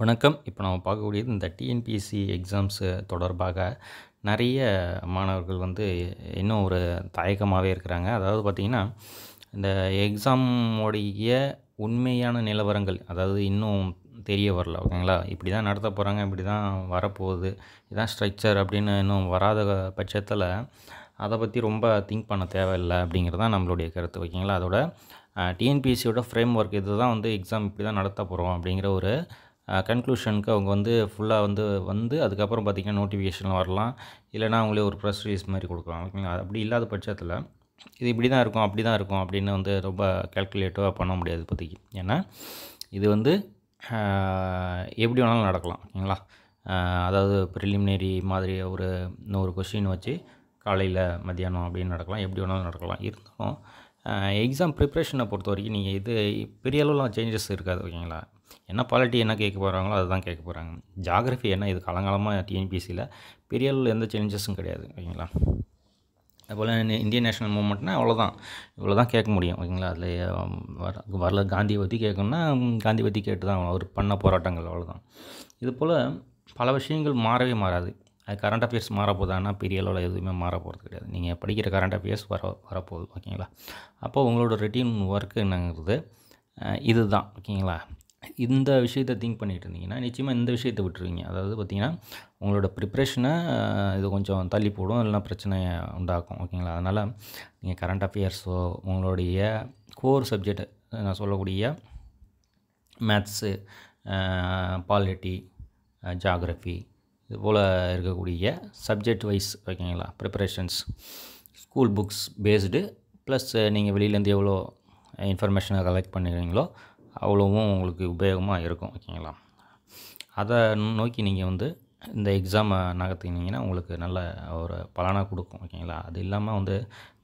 வணக்கம் இப்போ நம்ம பார்க்கக்கூடியது இந்த டிஎன்பிஎஸ்சி எக்ஸாம்ஸு தொடர்பாக நிறைய மாணவர்கள் வந்து இன்னும் ஒரு தயக்கமாகவே இருக்கிறாங்க அதாவது பார்த்திங்கன்னா இந்த எக்ஸாமோடைய உண்மையான நிலவரங்கள் அதாவது இன்னும் தெரிய வரல ஓகேங்களா இப்படி தான் நடத்த போகிறாங்க இப்படி தான் வரப்போகுது இதான் ஸ்ட்ரக்சர் அப்படின்னு இன்னும் வராத பட்சத்தில் அதை பற்றி ரொம்ப திங்க் பண்ண தேவையில்லை அப்படிங்கிறது தான் நம்மளுடைய கருத்து ஓகேங்களா அதோட டிஎன்பிஎஸ்சியோட ஃப்ரேம் ஒர்க் இது தான் வந்து எக்ஸாம் இப்படி தான் நடத்த போகிறோம் அப்படிங்கிற ஒரு கன்க்ளூஷனுக்கு அவங்க வந்து ஃபுல்லாக வந்து வந்து அதுக்கப்புறம் பார்த்திங்கன்னா நோட்டிஃபிகேஷன் வரலாம் இல்லைனா அவங்களே ஒரு ப்ரெஸ் ரிலீஸ் மாதிரி கொடுக்கலாம் ஓகேங்களா அப்படி இல்லாத பட்சத்தில் இது இப்படி தான் இருக்கும் அப்படி தான் இருக்கும் அப்படின்னு வந்து ரொம்ப கேல்குலேட்டிவாக பண்ண முடியாது இப்போதைக்கு ஏன்னா இது வந்து எப்படி வேணாலும் நடக்கலாம் ஓகேங்களா அதாவது ப்ரிலிமினரி மாதிரி ஒரு இன்னொரு கொஷின் வச்சு காலையில் மத்தியானம் அப்படின்னு நடக்கலாம் எப்படி வேணாலும் நடக்கலாம் இருந்தாலும் எக்ஸாம் ப்ரிப்ரேஷனை பொறுத்த வரைக்கும் நீங்கள் இது பெரிய அளவுலாம் சேஞ்சஸ் இருக்காது ஓகேங்களா என்ன பாலிட்டி என்ன கேட்க போகிறாங்களோ அதுதான் கேட்க போகிறாங்க ஜாகிரஃபி என்ன இது காலங்காலமாக டிஎன்பிசியில் பெரிய அளவில் எந்த சேலஞ்சஸும் கிடையாது ஓகேங்களா அதுபோல் இந்தியன் நேஷனல் மூமெண்ட்னா அவ்வளோதான் இவ்வளோ தான் கேட்க முடியும் ஓகேங்களா அதில் வர வரல காந்தி பற்றி கேட்கணும்னா காந்தி பற்றி கேட்டு தான் அவர் பண்ண போராட்டங்கள் அவ்வளோதான் இது போல் பல விஷயங்கள் மாறவே மாறாது அது கரண்ட் அஃபேர்ஸ் மாறப்போதான்னா பெரிய அளவில் எதுவுமே மாற போகிறது கிடையாது நீங்கள் படிக்கிற கரண்ட் அஃபேர்ஸ் வர வரப்போகுது ஓகேங்களா அப்போ உங்களோட ரிட்டீன் ஒர்க்குங்கிறது இது தான் ஓகேங்களா இந்த விஷயத்தை திங்க் பண்ணிகிட்டு இருந்தீங்கன்னா நிச்சயமாக இந்த விஷயத்தை விட்டுருவீங்க அதாவது பார்த்திங்கன்னா உங்களோட ப்ரிப்ரேஷனை இது கொஞ்சம் தள்ளி போடும் இல்லைனா பிரச்சனையை உண்டாக்கும் ஓகேங்களா அதனால் நீங்கள் கரண்ட் அஃபேர்ஸோ உங்களுடைய கோர் சப்ஜெக்ட் நான் சொல்லக்கூடிய மேத்ஸு பாலிட்டி ஜாகிரஃபி இது போல் இருக்கக்கூடிய சப்ஜெக்ட் வைஸ் ஓகேங்களா preparations school books based plus நீங்கள் வெளியிலேருந்து எவ்வளோ இன்ஃபர்மேஷனை கலெக்ட் பண்ணுறீங்களோ அவ்வளோவும் உங்களுக்கு உபயோகமாக இருக்கும் ஓகேங்களா அதை நோக்கி நீங்கள் வந்து இந்த எக்ஸாமை நகர்த்தினீங்கன்னா உங்களுக்கு நல்ல ஒரு பலனாக கொடுக்கும் ஓகேங்களா அது இல்லாமல் வந்து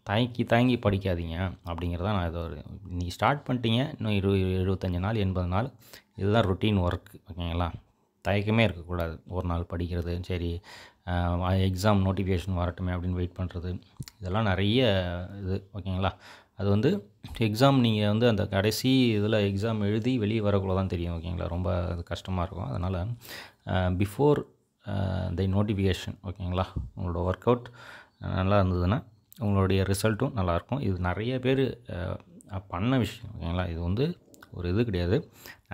தயங்கி தயங்கி படிக்காதீங்க அப்படிங்கிறத நான் இதை ஒரு நீங்கள் ஸ்டார்ட் பண்ணிட்டீங்க இன்னும் இரு எழுபத்தஞ்சி நாள் எண்பது நாள் இதுதான் ருட்டீன் ஒர்க் ஓகேங்களா தயக்கமே இருக்கக்கூடாது ஒரு நாள் படிக்கிறது சரி எக்ஸாம் நோட்டிஃபிகேஷன் வரட்டுமே அப்படின்னு வெயிட் பண்ணுறது இதெல்லாம் நிறைய இது ஓகேங்களா அது வந்து எக்ஸாம் நீங்கள் வந்து அந்த கடைசி இதில் எக்ஸாம் எழுதி வெளியே வரக்குள்ள தான் தெரியும் ஓகேங்களா ரொம்ப அது கஷ்டமாக இருக்கும் அதனால் பிஃபோர் தை நோட்டிஃபிகேஷன் ஓகேங்களா உங்களோட ஒர்க் அவுட் நல்லா இருந்ததுன்னா உங்களுடைய ரிசல்ட்டும் நல்லாயிருக்கும் இது நிறைய பேர் பண்ண விஷயம் ஓகேங்களா இது வந்து ஒரு இது கிடையாது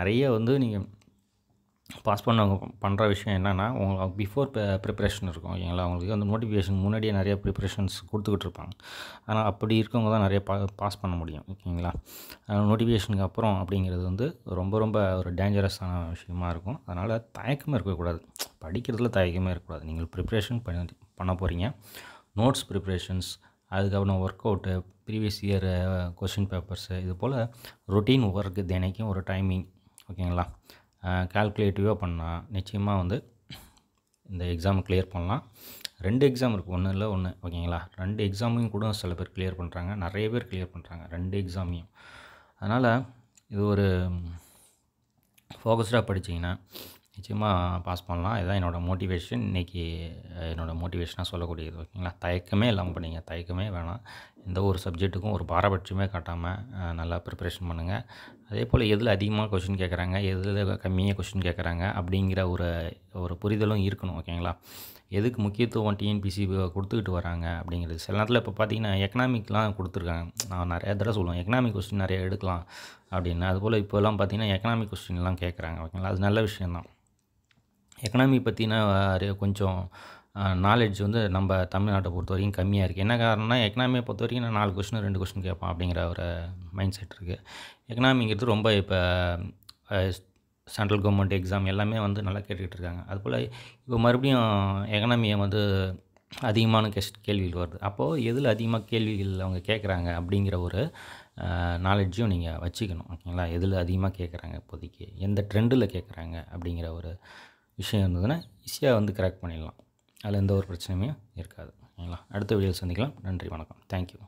நிறைய வந்து நீங்கள் பாஸ் பண்ணவங்க பண்ணுற விஷயம் என்னென்னா உங்களுக்கு பிஃபோர் ப்ரிப்பரேஷன் இருக்கும் ஓகேங்களா அவங்களுக்கு வந்து நோட்டிஃபிகேஷன் முன்னாடியே நிறைய ப்ரிப்பரேஷன்ஸ் கொடுத்துக்கிட்டு இருப்பாங்க ஆனால் அப்படி இருக்கவங்க தான் நிறைய பா பாஸ் பண்ண முடியும் ஓகேங்களா நோட்டிஃபிகேஷனுக்கு அப்புறம் அப்படிங்கிறது வந்து ரொம்ப ரொம்ப ஒரு டேஞ்சரஸான விஷயமா இருக்கும் அதனால் தயக்கமே இருக்கக்கூடாது படிக்கிறதுல தயக்கமே இருக்கக்கூடாது நீங்கள் ப்ரிப்ரேஷன் பண்ணி பண்ண போகிறீங்க நோட்ஸ் ப்ரிப்ரேஷன்ஸ் அதுக்கப்புறம் work out previous year question papers இது போல் ரொட்டீன் ஒர்க்கு தினைக்கும் ஒரு டைமிங் ஓகேங்களா கால்குலேட்டிவாக பண்ணால் நிச்சயமாக வந்து இந்த எக்ஸாம் கிளியர் பண்ணலாம் ரெண்டு எக்ஸாம் இருக்குது ஒன்றும் இல்லை ஒன்று ஓகேங்களா ரெண்டு எக்ஸாமையும் கூட சில பேர் கிளியர் பண்ணுறாங்க நிறைய பேர் கிளியர் பண்ணுறாங்க ரெண்டு எக்ஸாமையும் அதனால் இது ஒரு ஃபோக்கஸ்டாக படித்தீங்கன்னா நிச்சயமாக பாஸ் பண்ணலாம் இதுதான் என்னோடய மோட்டிவேஷன் இன்றைக்கி என்னோடய மோட்டிவேஷனாக சொல்லக்கூடியது ஓகேங்களா தயக்கமே இல்லாமல் பண்ணிங்க தயக்கமே வேணாம் எந்த ஒரு சப்ஜெக்ட்டுக்கும் ஒரு பாரபட்சமே காட்டாமல் நல்லா ப்ரிப்ரேஷன் பண்ணுங்கள் அதே போல் எதில் அதிகமாக கொஷின் கேட்குறாங்க எதில் கம்மியாக கொஷின் கேட்குறாங்க அப்படிங்கிற ஒரு ஒரு புரிதலும் இருக்கணும் ஓகேங்களா எதுக்கு முக்கியத்துவம் டிஎன்பிசி கொடுத்துக்கிட்டு வராங்க அப்படிங்கிறது சில நேரத்தில் இப்போ பார்த்தீங்கன்னா எக்கனாமிக்லாம் கொடுத்துருக்காங்க நான் நிறையா தடவை சொல்லுவேன் எக்கனாமிக் கொஸ்டின் நிறையா எடுக்கலாம் அப்படின்னு அதுபோல் இப்போல்லாம் பார்த்தீங்கன்னா எக்கனாமிக் கொஸ்டின்லாம் கேட்குறாங்க ஓகேங்களா அது நல்ல விஷயந்தான் எக்கனாமி பற்றினா கொஞ்சம் நாலேஜ் வந்து நம்ம தமிழ்நாட்டை பொறுத்த வரைக்கும் கம்மியாக இருக்குது என்ன காரணம்னா எக்கனாமியை பொறுத்த வரைக்கும் நான் நாலு கொஸ்டின் ரெண்டு கொஸ்டின் கேட்பான் அப்படிங்கிற ஒரு மைண்ட் செட் இருக்குது எக்கனாமிங்கிறது ரொம்ப இப்போ சென்ட்ரல் கவர்மெண்ட் எக்ஸாம் எல்லாமே வந்து நல்லா கேட்டுக்கிட்டு இருக்காங்க அதுபோல் இப்போ மறுபடியும் எக்கனாமியை வந்து அதிகமான கெஸ் கேள்விகள் வருது அப்போது எதில் அதிகமாக கேள்விகள் அவங்க கேட்குறாங்க அப்படிங்கிற ஒரு நாலேஜும் நீங்கள் வச்சுக்கணும் ஓகேங்களா எதில் அதிகமாக கேட்குறாங்க இப்போதைக்கு எந்த ட்ரெண்டில் கேட்குறாங்க அப்படிங்கிற ஒரு விஷயம் இருந்ததுன்னா ஈஸியாக வந்து கரெக்ட் பண்ணிடலாம் அதில் எந்த ஒரு பிரச்சனையுமே இருக்காது ஓகேங்களா அடுத்த வீடியோவில் சந்திக்கலாம் நன்றி வணக்கம் தேங்க்யூ